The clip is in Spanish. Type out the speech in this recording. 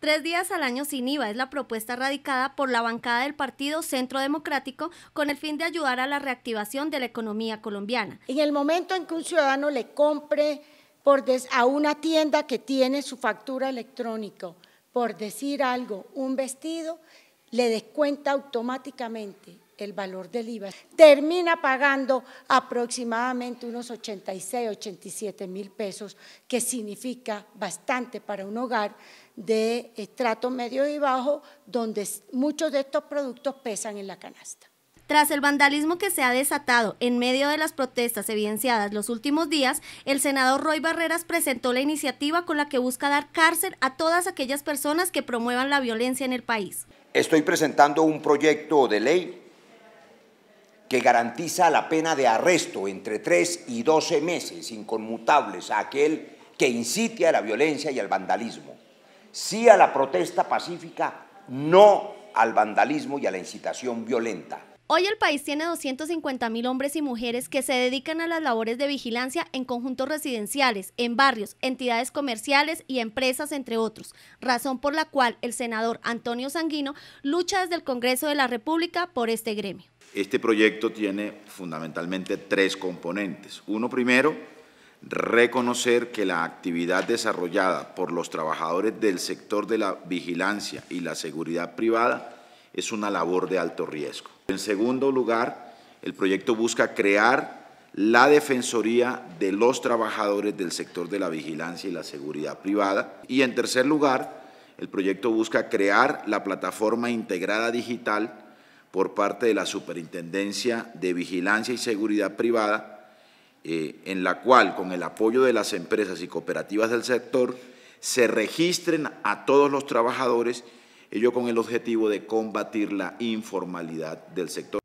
Tres días al año sin IVA es la propuesta radicada por la bancada del Partido Centro Democrático con el fin de ayudar a la reactivación de la economía colombiana. En el momento en que un ciudadano le compre por a una tienda que tiene su factura electrónica, por decir algo, un vestido, le descuenta automáticamente el valor del IVA. Termina pagando aproximadamente unos 86, 87 mil pesos, que significa bastante para un hogar de estrato eh, medio y bajo, donde muchos de estos productos pesan en la canasta. Tras el vandalismo que se ha desatado en medio de las protestas evidenciadas los últimos días, el senador Roy Barreras presentó la iniciativa con la que busca dar cárcel a todas aquellas personas que promuevan la violencia en el país. Estoy presentando un proyecto de ley que garantiza la pena de arresto entre 3 y 12 meses inconmutables a aquel que incite a la violencia y al vandalismo. Sí a la protesta pacífica, no al vandalismo y a la incitación violenta. Hoy el país tiene 250.000 hombres y mujeres que se dedican a las labores de vigilancia en conjuntos residenciales, en barrios, entidades comerciales y empresas, entre otros, razón por la cual el senador Antonio Sanguino lucha desde el Congreso de la República por este gremio. Este proyecto tiene fundamentalmente tres componentes. Uno primero, reconocer que la actividad desarrollada por los trabajadores del sector de la vigilancia y la seguridad privada es una labor de alto riesgo. En segundo lugar, el proyecto busca crear la Defensoría de los Trabajadores del sector de la vigilancia y la seguridad privada. Y en tercer lugar, el proyecto busca crear la plataforma integrada digital por parte de la Superintendencia de Vigilancia y Seguridad Privada, eh, en la cual, con el apoyo de las empresas y cooperativas del sector, se registren a todos los trabajadores ello con el objetivo de combatir la informalidad del sector.